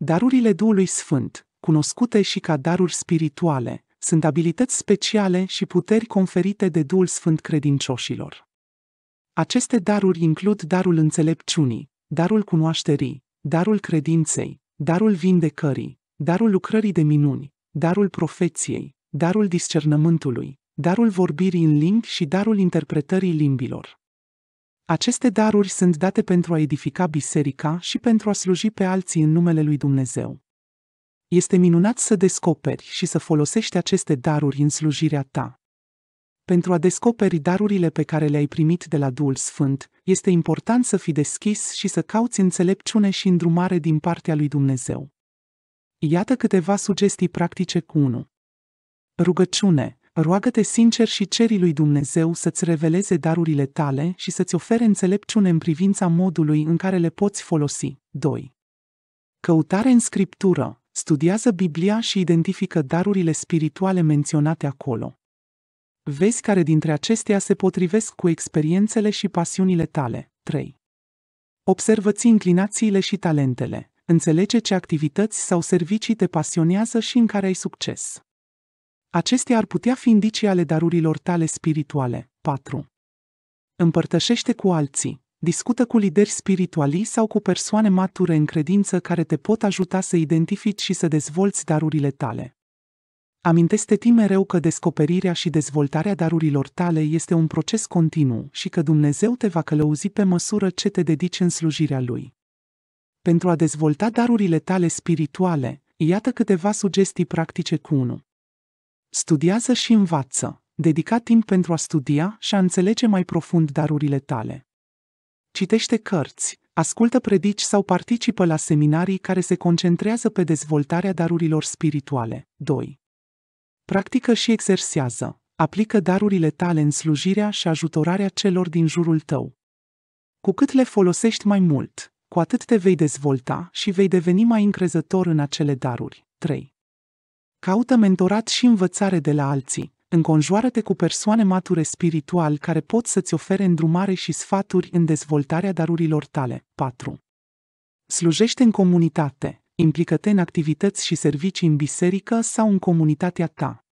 Darurile Duhului Sfânt, cunoscute și ca daruri spirituale, sunt abilități speciale și puteri conferite de Duhul Sfânt credincioșilor. Aceste daruri includ darul înțelepciunii, darul cunoașterii, darul credinței, darul vindecării, darul lucrării de minuni, darul profeției, darul discernământului, darul vorbirii în limbi și darul interpretării limbilor. Aceste daruri sunt date pentru a edifica biserica și pentru a sluji pe alții în numele lui Dumnezeu. Este minunat să descoperi și să folosești aceste daruri în slujirea ta. Pentru a descoperi darurile pe care le-ai primit de la Duhul Sfânt, este important să fii deschis și să cauți înțelepciune și îndrumare din partea lui Dumnezeu. Iată câteva sugestii practice cu 1. Rugăciune, roagă-te sincer și ceri lui Dumnezeu să-ți reveleze darurile tale și să-ți ofere înțelepciune în privința modului în care le poți folosi. 2. Căutare în scriptură, studiază Biblia și identifică darurile spirituale menționate acolo. Vezi care dintre acestea se potrivesc cu experiențele și pasiunile tale. 3. Observă-ți inclinațiile și talentele. Înțelege ce activități sau servicii te pasionează și în care ai succes. Acestea ar putea fi indicii ale darurilor tale spirituale. 4. Împărtășește cu alții. Discută cu lideri spirituali sau cu persoane mature în credință care te pot ajuta să identifici și să dezvolți darurile tale. Amintește-ti mereu că descoperirea și dezvoltarea darurilor tale este un proces continuu și că Dumnezeu te va călăuzi pe măsură ce te dedici în slujirea Lui. Pentru a dezvolta darurile tale spirituale, iată câteva sugestii practice cu unul. Studiază și învață. Dedica timp pentru a studia și a înțelege mai profund darurile tale. Citește cărți, ascultă predici sau participă la seminarii care se concentrează pe dezvoltarea darurilor spirituale. 2. Practică și exersează. Aplică darurile tale în slujirea și ajutorarea celor din jurul tău. Cu cât le folosești mai mult, cu atât te vei dezvolta și vei deveni mai încrezător în acele daruri. 3. Caută mentorat și învățare de la alții. Înconjoară-te cu persoane mature spiritual care pot să-ți ofere îndrumare și sfaturi în dezvoltarea darurilor tale. 4. Slujește în comunitate. Implică-te în activități și servicii în biserică sau în comunitatea ta.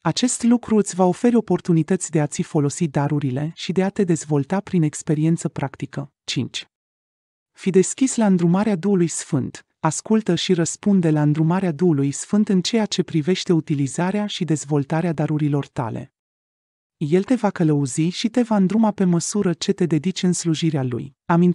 Acest lucru îți va oferi oportunități de a-ți folosi darurile și de a te dezvolta prin experiență practică. 5. Fi deschis la îndrumarea Duhului Sfânt ascultă și răspunde la îndrumarea Duhului Sfânt în ceea ce privește utilizarea și dezvoltarea darurilor tale. El te va călăuzi și te va îndruma pe măsură ce te dedici în slujirea Lui. Amin.